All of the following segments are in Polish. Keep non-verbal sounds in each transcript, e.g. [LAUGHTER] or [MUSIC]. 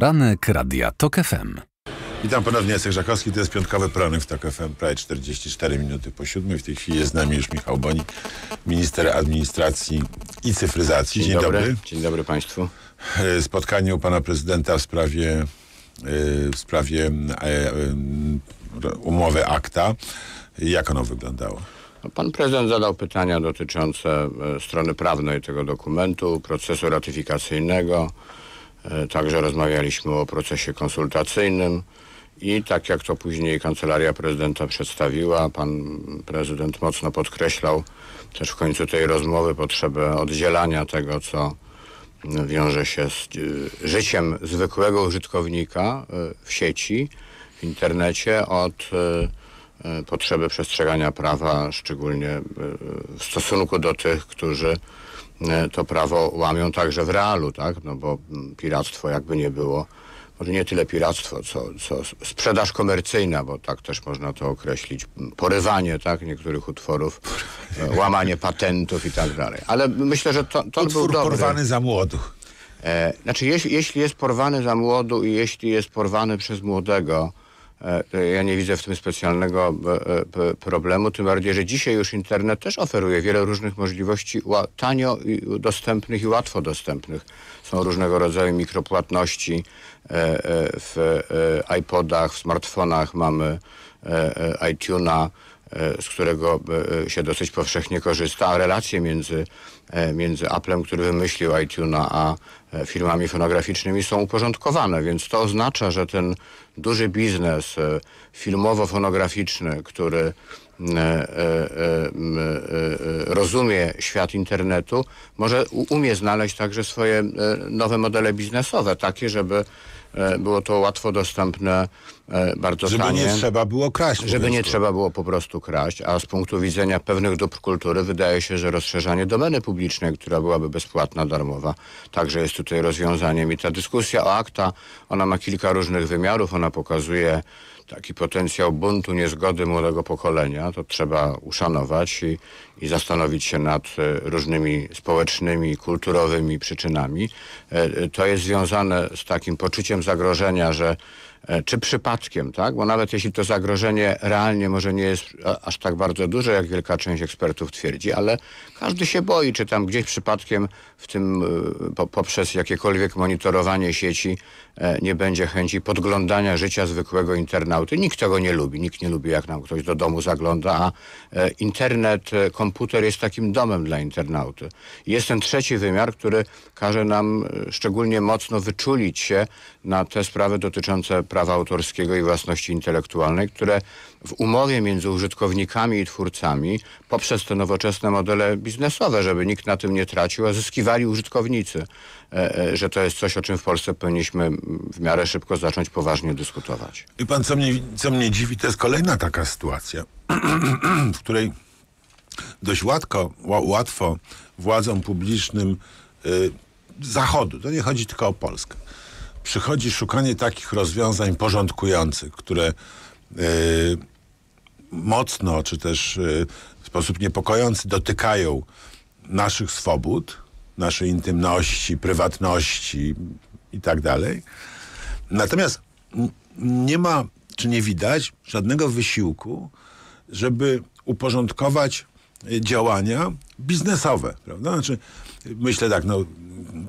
Poranek Radia TOK FM. Witam ponownie, Jacek Żakowski, to jest piątkowy poranek w TOK FM, prawie 44 minuty po siódmej. W tej chwili jest z nami już Michał Boni, minister administracji i cyfryzacji. Dzień, Dzień dobry. dobry. Dzień dobry Państwu. E, spotkanie u Pana Prezydenta w sprawie, e, w sprawie e, umowy akta. Jak ono wyglądało? No, pan prezydent zadał pytania dotyczące strony prawnej tego dokumentu, procesu ratyfikacyjnego, E, także rozmawialiśmy o procesie konsultacyjnym i tak jak to później Kancelaria Prezydenta przedstawiła, pan prezydent mocno podkreślał też w końcu tej rozmowy potrzebę oddzielania tego, co wiąże się z e, życiem zwykłego użytkownika e, w sieci, w internecie od potrzeby przestrzegania prawa, szczególnie w stosunku do tych, którzy E, to prawo łamią także w realu, tak? No bo mm, piractwo jakby nie było, może nie tyle piractwo, co, co sprzedaż komercyjna, bo tak też można to określić, mm, porywanie, tak? Niektórych utworów, e, łamanie patentów i tak dalej. Ale myślę, że to, to był dobry. porwany za młodu. E, znaczy, jeśli, jeśli jest porwany za młodu i jeśli jest porwany przez młodego, E, e, ja nie widzę w tym specjalnego e, problemu, tym bardziej, że dzisiaj już internet też oferuje wiele różnych możliwości tanio dostępnych i łatwo dostępnych. Są różnego rodzaju mikropłatności w iPodach, w smartfonach mamy iTunes z którego e, się dosyć powszechnie korzysta, a relacje między, e, między Applem, który wymyślił iTunes'a, a e, firmami fonograficznymi są uporządkowane, więc to oznacza, że ten duży biznes filmowo-fonograficzny, który rozumie świat internetu, może umie znaleźć także swoje nowe modele biznesowe, takie, żeby E, było to łatwo dostępne e, bardzo żeby tanie. Żeby nie trzeba było kraść. Żeby nie trzeba było po prostu kraść, a z punktu widzenia pewnych dóbr kultury wydaje się, że rozszerzanie domeny publicznej, która byłaby bezpłatna, darmowa, także jest tutaj rozwiązaniem. I ta dyskusja o akta, ona ma kilka różnych wymiarów, ona pokazuje taki potencjał buntu, niezgody młodego pokolenia, to trzeba uszanować i, i zastanowić się nad e, różnymi społecznymi, kulturowymi przyczynami. E, e, to jest związane z takim poczuciem zagrożenia, że E, czy przypadkiem, tak? Bo nawet jeśli to zagrożenie realnie może nie jest aż tak bardzo duże, jak wielka część ekspertów twierdzi, ale każdy się boi, czy tam gdzieś przypadkiem w tym e, poprzez jakiekolwiek monitorowanie sieci e, nie będzie chęci podglądania życia zwykłego internauty. Nikt tego nie lubi. Nikt nie lubi, jak nam ktoś do domu zagląda, a internet, komputer jest takim domem dla internauty. Jest ten trzeci wymiar, który każe nam szczególnie mocno wyczulić się na te sprawy dotyczące prawa autorskiego i własności intelektualnej, które w umowie między użytkownikami i twórcami poprzez te nowoczesne modele biznesowe, żeby nikt na tym nie tracił, a zyskiwali użytkownicy, e, e, że to jest coś, o czym w Polsce powinniśmy w miarę szybko zacząć poważnie dyskutować. I pan, co mnie, co mnie dziwi, to jest kolejna taka sytuacja, [CLEARS THROAT] w której dość łatwo, łatwo władzom publicznym y, Zachodu, to nie chodzi tylko o Polskę, przychodzi szukanie takich rozwiązań porządkujących, które e, mocno czy też e, w sposób niepokojący dotykają naszych swobód, naszej intymności, prywatności i tak dalej. Natomiast nie ma, czy nie widać żadnego wysiłku, żeby uporządkować e, działania biznesowe, prawda? Znaczy, myślę tak, no,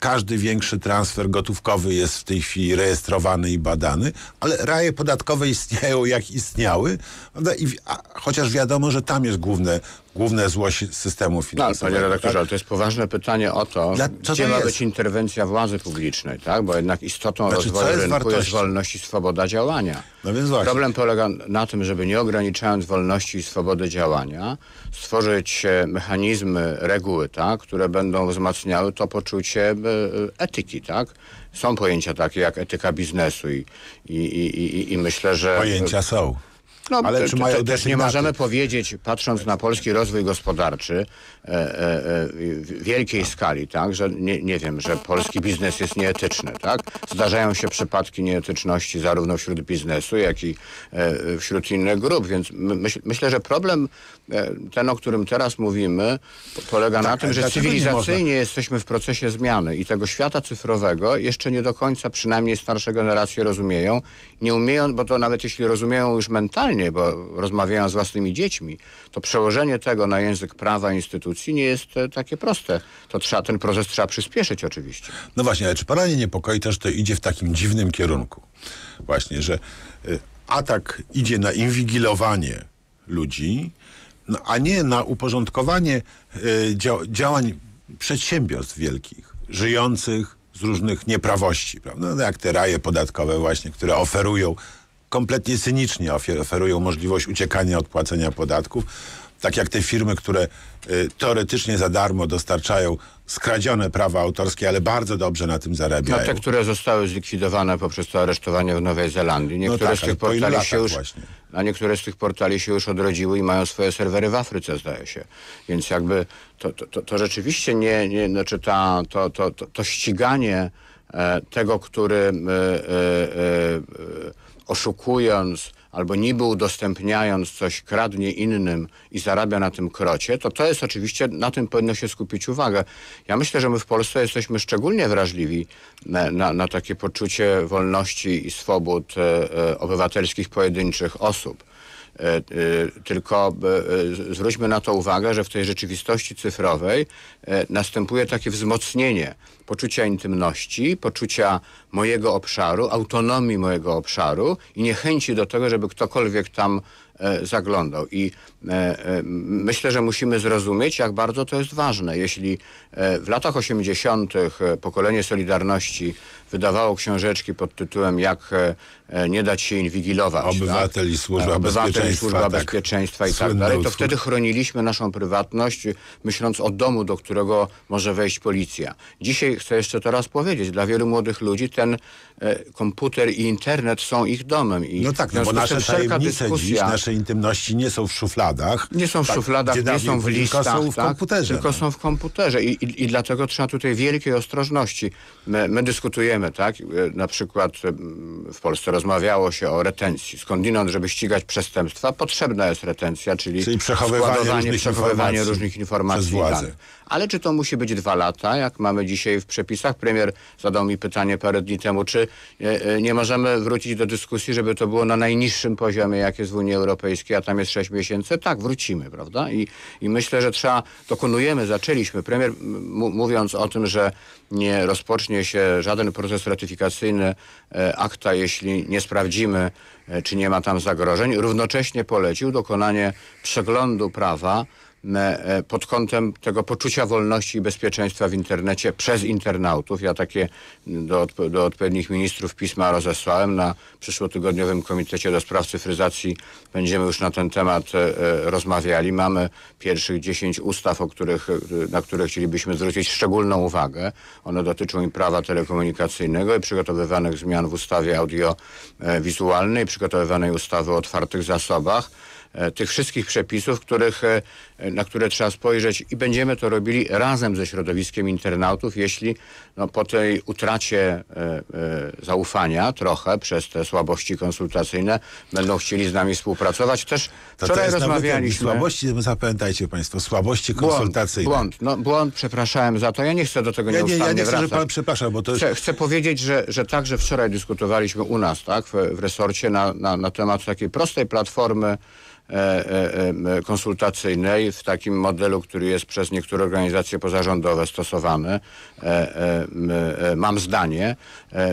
każdy większy transfer gotówkowy jest w tej chwili rejestrowany i badany, ale raje podatkowe istnieją jak istniały, prawda? I, a, chociaż wiadomo, że tam jest główne główne zło systemu tak, finansowego. No, panie redaktorze, tak? ale to jest poważne pytanie o to, Dla, gdzie to ma jest? być interwencja władzy publicznej, tak? Bo jednak istotą znaczy, rozwoju jest rynku wartości? jest wolność i swoboda działania. No więc właśnie. Problem polega na tym, żeby nie ograniczając wolności i swobody działania, stworzyć e, mechanizmy, reguły, tak? które będą wzmacniały to poczucie e, e, etyki, tak? Są pojęcia takie jak etyka biznesu i, i, i, i myślę, że... Pojęcia są. No, Ale czy nie możemy powiedzieć, patrząc na polski rozwój gospodarczy, E, e, e, wielkiej skali, tak, że nie, nie wiem, że polski biznes jest nieetyczny, tak? Zdarzają się przypadki nieetyczności zarówno wśród biznesu, jak i wśród innych grup, więc myśl, myślę, że problem ten, o którym teraz mówimy, polega tak, na tym, że cywilizacyjnie jesteśmy w procesie zmiany i tego świata cyfrowego jeszcze nie do końca, przynajmniej starsze generacje rozumieją. Nie umieją, bo to nawet jeśli rozumieją już mentalnie, bo rozmawiają z własnymi dziećmi, to przełożenie tego na język prawa instytucji instytucji nie jest e, takie proste. To trzeba, ten proces trzeba przyspieszyć oczywiście. No właśnie, ale czy Pana nie niepokoi też, to idzie w takim dziwnym kierunku? Właśnie, że e, atak idzie na inwigilowanie ludzi, no, a nie na uporządkowanie e, dzia działań przedsiębiorstw wielkich, żyjących z różnych nieprawości, prawda? No, jak te raje podatkowe właśnie, które oferują kompletnie cynicznie oferują możliwość uciekania od płacenia podatków tak jak te firmy, które y, teoretycznie za darmo dostarczają skradzione prawa autorskie, ale bardzo dobrze na tym zarabiają. No te, które zostały zlikwidowane poprzez to aresztowanie w Nowej Zelandii. No niektóre no tak, z tych portali się już, a no niektóre z tych portali się już odrodziły i mają swoje serwery w Afryce, zdaje się. Więc jakby to, to, to, to rzeczywiście nie, nie znaczy ta, to, to, to, to ściganie e, tego, który e, e, e, e oszukując albo niby udostępniając coś kradnie innym i zarabia na tym krocie, to to jest oczywiście, na tym powinno się skupić uwagę. Ja myślę, że my w Polsce jesteśmy szczególnie wrażliwi na, na, na takie poczucie wolności i swobód e, e, obywatelskich pojedynczych osób. E, e, tylko e, zwróćmy na to uwagę, że w tej rzeczywistości cyfrowej następuje takie wzmocnienie poczucia intymności, poczucia mojego obszaru, autonomii mojego obszaru i niechęci do tego, żeby ktokolwiek tam E, zaglądał. I e, e, myślę, że musimy zrozumieć, jak bardzo to jest ważne. Jeśli w latach 80. pokolenie Solidarności wydawało książeczki pod tytułem Jak nie dać się inwigilować. Tak? Obywatel tak? i służba bezpieczeństwa. służba tak. i tak dalej. To wtedy chroniliśmy naszą prywatność, myśląc o domu, do którego może wejść policja. Dzisiaj chcę jeszcze to raz powiedzieć. Dla wielu młodych ludzi ten komputer i internet są ich domem. I no tak, no bo nasze tajemnice dyskusja, dziś, nasze naszej intymności nie są w szufladach. Nie są w tak, szufladach, nie są w listach. Tylko są w tak, komputerze. Tylko no. są w komputerze I, i, i, dlatego trzeba tutaj wielkiej ostrożności. My, my, dyskutujemy, tak? E, na przykład e, w Polsce rozmawiało się o retencji. Skądinąd, żeby ścigać przestępstwa, potrzebna jest retencja, czyli, czyli przechowywanie, różnych, przechowywanie informacji różnych informacji. Przez tak. Ale czy to musi być dwa lata, jak mamy dzisiaj w przepisach? Premier zadał mi pytanie parę dni temu, czy e, nie możemy wrócić do dyskusji, żeby to było na najniższym poziomie, jak jest w Unii Europejskiej? Europejskiej, a tam jest 6 miesięcy, tak, wrócimy, prawda? I, i myślę, że trzeba, dokonujemy, zaczęliśmy. Premier mówiąc o tym, że nie rozpocznie się żaden proces ratyfikacyjny e, akta, jeśli nie sprawdzimy, e, czy nie ma tam zagrożeń, równocześnie polecił dokonanie przeglądu prawa E, pod kątem tego poczucia wolności i bezpieczeństwa w internecie przez internautów. Ja takie do, do odpowiednich ministrów pisma rozesłałem. Na przyszłotygodniowym Komitecie do Spraw Cyfryzacji będziemy już na ten temat e, e, rozmawiali. Mamy pierwszych 10 ustaw, o których, na które chcielibyśmy zwrócić szczególną uwagę. One dotyczą i prawa telekomunikacyjnego i przygotowywanych zmian w ustawie audiowizualnej, przygotowywanej ustawy o otwartych zasobach. E, tych wszystkich przepisów, których, e, na które trzeba spojrzeć i będziemy to robili razem ze środowiskiem internautów, jeśli no, po tej utracie e, zaufania trochę przez te słabości konsultacyjne będą chcieli z nami współpracować. Też wczoraj to to rozmawialiśmy... Słabości, no zapamiętajcie Państwo, słabości konsultacyjne. Błąd, błąd, no, błąd, przepraszałem za to. Ja nie chcę do tego ja nie, Ja nie chcę, żeby Pan przepraszał, bo to jest... Chcę, chcę powiedzieć, że, że także wczoraj dyskutowaliśmy u nas, tak, w, w resorcie na, na, na temat takiej prostej platformy E, e, e, konsultacyjnej w takim modelu, który jest przez niektóre organizacje pozarządowe stosowany. Mam zdanie,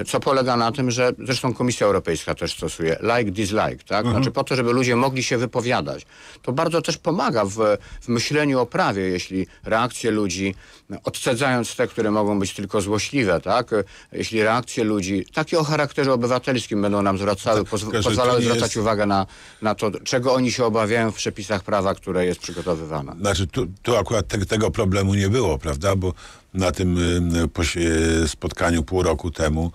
co polega na tym, że zresztą Komisja Europejska też stosuje like, dislike, tak? Mhm. Znaczy po to, żeby ludzie mogli się wypowiadać. To bardzo też pomaga w, w myśleniu o prawie, jeśli reakcje ludzi, odcedzając te, które mogą być tylko złośliwe, tak? Jeśli reakcje ludzi, takie o charakterze obywatelskim będą nam zwracały, tak, pozwalały zwracać jest... uwagę na, na to, czego oni się obawiają w przepisach prawa, które jest przygotowywane. Znaczy tu, tu akurat te, tego problemu nie było, prawda? Bo na tym y, y, y, spotkaniu pół roku temu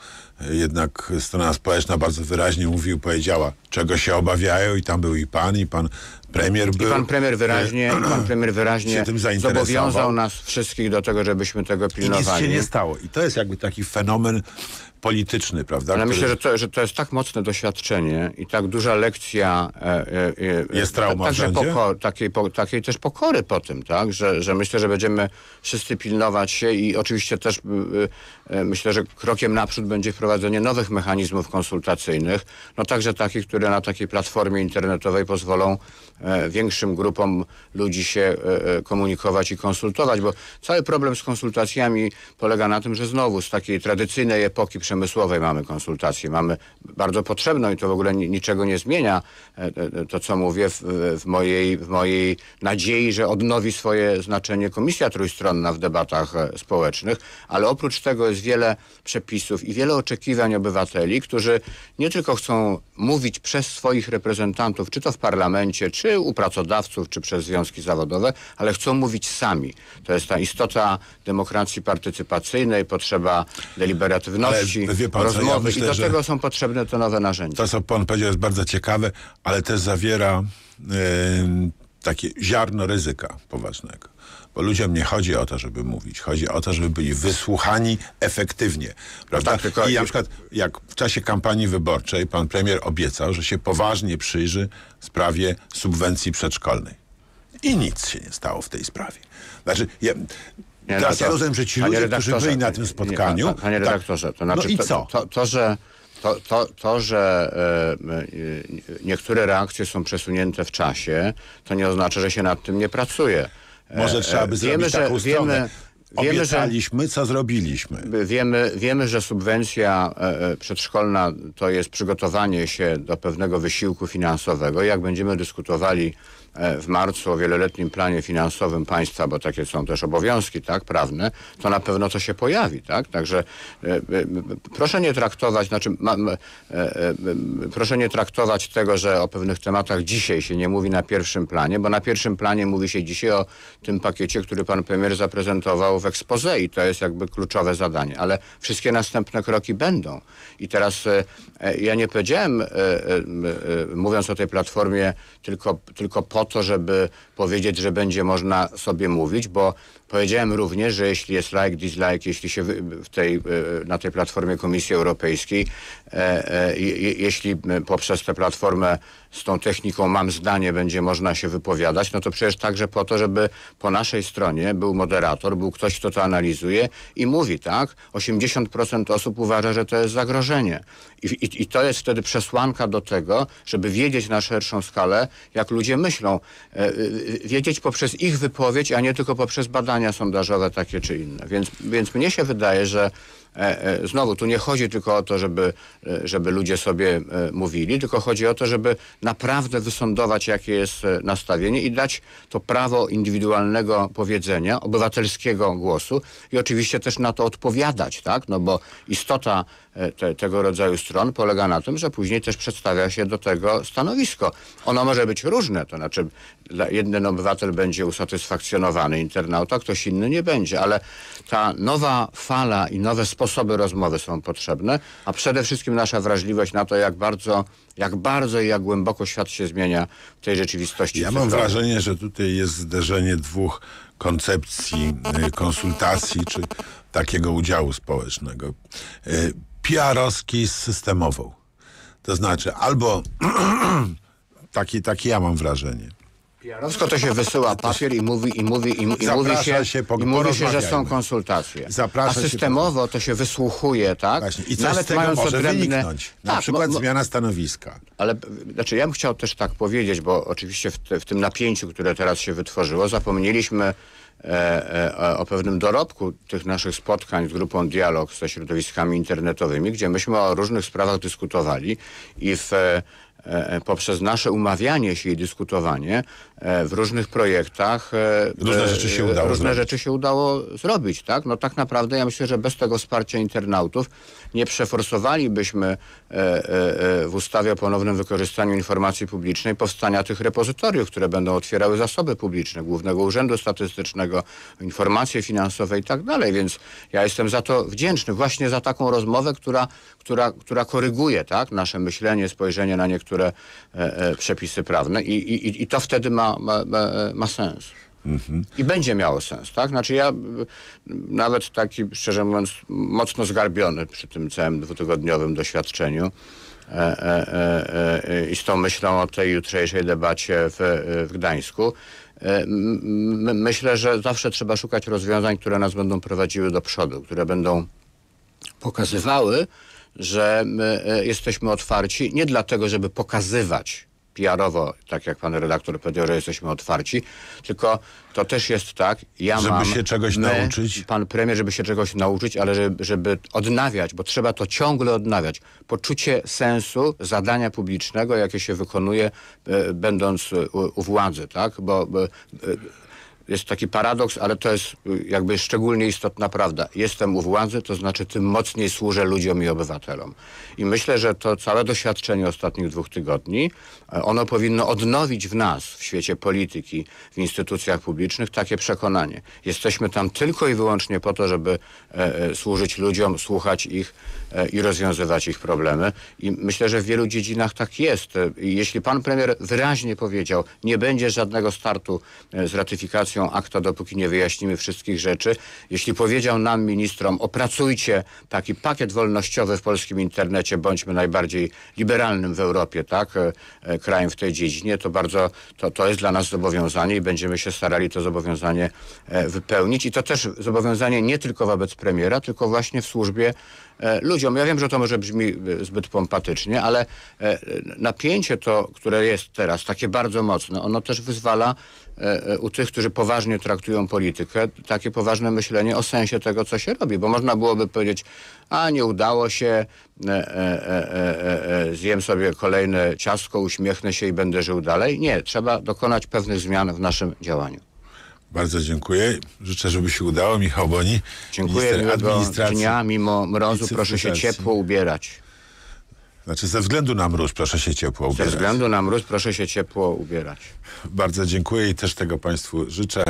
jednak strona społeczna bardzo wyraźnie mówił, powiedziała, czego się obawiają i tam był i pan, i pan premier był. I pan premier wyraźnie, e, pan premier wyraźnie zobowiązał nas wszystkich do tego, żebyśmy tego pilnowali. I nic się nie stało. I to jest jakby taki fenomen polityczny, prawda? Ale myślę, że to, że to jest tak mocne doświadczenie i tak duża lekcja e, e, e, e jest trauma także poko takiej, po, takiej też pokory po tym, tak? Że, że myślę, że będziemy wszyscy pilnować się i oczywiście też e, myślę, że krokiem naprzód będzie wprowadzenie wprowadzenie nowych mechanizmów konsultacyjnych, no także takich, które na takiej platformie internetowej pozwolą e, większym grupom ludzi się e, e, komunikować i konsultować, bo cały problem z konsultacjami polega na tym, że znowu z takiej tradycyjnej epoki przemysłowej mamy konsultacje. Mamy bardzo potrzebną i to w ogóle niczego nie zmienia, to co mówię w, w mojej, w mojej nadziei, że odnowi swoje znaczenie Komisja Trójstronna w debatach społecznych, ale oprócz tego jest wiele przepisów i wiele oczekiwań oczekiwań obywateli, którzy nie tylko chcą mówić przez swoich reprezentantów, czy to w parlamencie, czy u pracodawców, czy przez związki zawodowe, ale chcą mówić sami. To jest ta istota demokracji partycypacyjnej, potrzeba deliberatywności, pan, rozmowy ja myślę, i do tego są potrzebne te nowe narzędzia. To, co pan powiedział, jest bardzo ciekawe, ale też zawiera yy, takie ziarno ryzyka poważnego. Bo ludziom nie chodzi o to, żeby mówić. Chodzi o to, żeby byli wysłuchani efektywnie. Prawda? Tak, tylko... I na przykład jak w czasie kampanii wyborczej pan premier obiecał, że się poważnie przyjrzy sprawie subwencji przedszkolnej. I nic się nie stało w tej sprawie. Znaczy, ja, nie, no teraz to, ja rozumiem, że ci ludzie, którzy byli na e, tym e, spotkaniu... Nie, panie tak- redaktorze, to znaczy... No i co? to, to, to że... To, to, to, że e, niektóre reakcje są przesunięte w czasie, to nie oznacza, że się nad tym nie pracuje. Może e, e, trzeba by zrobić wiemy, taką że, stronę. Wiemy, Obiecaliśmy, co zrobiliśmy. Wiemy, wiemy, że subwencja e, przedszkolna to jest przygotowanie się do pewnego wysiłku finansowego. Jak będziemy dyskutowali E, w marcu o wieloletnim planie finansowym państwa, bo takie są też obowiązki tak, prawne, to na pewno to się pojawi. Tak? Także e, e, proszę nie traktować, znaczy, proszę nie traktować tego, że o pewnych tematach dzisiaj się nie mówi na pierwszym planie, bo na pierwszym planie mówi się dzisiaj o tym pakiecie, który pan premier zaprezentował w expose i to jest jakby kluczowe zadanie, ale wszystkie następne kroki będą. I teraz ja nie powiedziałem, mówiąc o tej platformie, tylko, tylko po po to, żeby powiedzieć, że będzie można sobie mówić, bo powiedziałem również, że jeśli jest like, dislike, jeśli się w tej, e, na tej platformie Komisji Europejskiej, e, e, jeśli poprzez tę platformę z tą techniką mam zdanie, będzie można się wypowiadać, no to przecież także po to, żeby po naszej stronie był moderator, był ktoś, kto to analizuje i mówi, tak, 80% osób uważa, że to jest zagrożenie. I, i, I, to jest wtedy przesłanka do tego, żeby wiedzieć na szerszą skalę, jak ludzie myślą. E, e, wiedzieć poprzez ich wypowiedź, a nie tylko poprzez badania sondażowe takie czy inne. Więc, więc mnie się wydaje, że E, e, znowu, tu nie chodzi tylko o to, żeby, e, żeby ludzie sobie mówili, tylko chodzi o to, żeby naprawdę wysądować, jakie jest nastawienie i dać to prawo indywidualnego powiedzenia, obywatelskiego głosu i oczywiście też na to odpowiadać, tak? No bo istota te, tego rodzaju stron polega na tym, że później też przedstawia się do tego stanowisko. Ono może być różne, to znaczy jeden obywatel będzie usatysfakcjonowany internauta, ktoś inny nie będzie, ale ta nowa fala i nowe społeczeństwo sposoby rozmowy są potrzebne, a przede wszystkim nasza wrażliwość na to, jak bardzo, jak bardzo i jak głęboko świat się zmienia w tej rzeczywistości. Ja cyfrowej. mam wrażenie, że tutaj jest zderzenie dwóch koncepcji, y, konsultacji czy takiego udziału społecznego. Y, PR-owski z systemową. To znaczy albo, [CLEARS THROAT] taki, taki ja mam wrażenie, wszystko to się wysyła papier i mówi, i mówi, i, i mówi się, się i mówi się, że są konsultacje. Zaprasza A systemowo to się wysłuchuje, tak? Właśnie. I no coś Nawet z tego mając może odrębne... wyniknąć. Na tak, przykład bo, zmiana stanowiska. Ale znaczy ja bym chciał też tak powiedzieć, bo oczywiście w, te, w tym napięciu, które teraz się wytworzyło, zapomnieliśmy E, e, o pewnym dorobku tych naszych spotkań z grupą Dialog ze środowiskami internetowymi, gdzie myśmy o różnych sprawach dyskutowali i w, e, e poprzez nasze umawianie się i dyskutowanie E, w różnych projektach. E, różne e, rzeczy się udało Różne zrobić. rzeczy się udało zrobić, tak? No tak naprawdę ja myślę, że bez tego wsparcia internautów nie przeforsowalibyśmy w ustawie o ponownym wykorzystaniu informacji publicznej powstania tych repozytoriów, które będą otwierały zasoby publiczne Głównego Urzędu Statystycznego, informacje finansowe i tak dalej, więc ja jestem za to wdzięczny, właśnie za taką rozmowę, która, która, która koryguje tak? nasze myślenie, spojrzenie na niektóre przepisy prawne i, i, i to wtedy ma ma, ma, ma sens. Mhm. I będzie miało sens, tak? Znaczy ja nawet taki, szczerze mówiąc, mocno zgarbiony przy tym całym dwutygodniowym doświadczeniu e, e, e, e i z tą myślą o tej jutrzejszej debacie w, w Gdańsku, e, myślę, że zawsze trzeba szukać rozwiązań, które nas będą prowadziły do przodu, które będą pokazywały, że e, jesteśmy otwarci nie dlatego, żeby pokazywać PR-owo, tak jak pan redaktor powiedział, że jesteśmy otwarci, tylko to też jest tak, ja żeby mam... Żeby się czegoś my, nauczyć. Pan premier, żeby się czegoś nauczyć, ale żeby, żeby odnawiać, bo trzeba to ciągle odnawiać. Poczucie sensu zadania publicznego, jakie się wykonuje, e, będąc u, u władzy, tak? Bo... E, jest taki paradoks, ale to jest y, jakby szczególnie istotna prawda. Jestem u władzy, to znaczy tym mocniej służę ludziom i obywatelom. I myślę, że to całe doświadczenie ostatnich dwóch tygodni, e, ono powinno odnowić w nas, w świecie polityki, w instytucjach publicznych takie przekonanie. Jesteśmy tam tylko i wyłącznie po to, żeby e, e służyć ludziom, słuchać ich e, i rozwiązywać ich problemy. I myślę, że w wielu dziedzinach tak jest. E, jeśli pan premier wyraźnie powiedział, nie będzie żadnego startu z ratyfikacją nowelizacją akta, dopóki nie wyjaśnimy wszystkich rzeczy. Jeśli powiedział nam ministrom, opracujcie taki pakiet wolnościowy w polskim internecie, bądźmy najbardziej liberalnym w Europie, tak, e, e, krajem w tej dziedzinie, to bardzo, to, to jest dla nas zobowiązanie i będziemy się starali to zobowiązanie e, wypełnić. I to też zobowiązanie nie tylko wobec premiera, tylko właśnie w służbie E, ludziom. Ja wiem, że to może brzmi e, zbyt pompatycznie, ale e, napięcie to, które jest teraz, takie bardzo mocne, ono też wyzwala u tych, którzy poważnie traktują politykę, takie poważne myślenie o sensie tego, co się robi. Bo można byłoby powiedzieć, a nie udało się, e, e, e, zjem sobie kolejne ciastko, uśmiechnę się i będę żył dalej. Nie, trzeba dokonać pewnych zmian w naszym działaniu. Bardzo dziękuję. Życzę, żeby się udało. Michał Boni, dziękuję minister administracji. Dnia, mimo mrozu proszę się ciepło ubierać. Znaczy ze względu na mróz proszę się ciepło ubierać. Ze względu na mróz proszę się ciepło ubierać. Bardzo dziękuję i też tego Państwu życzę.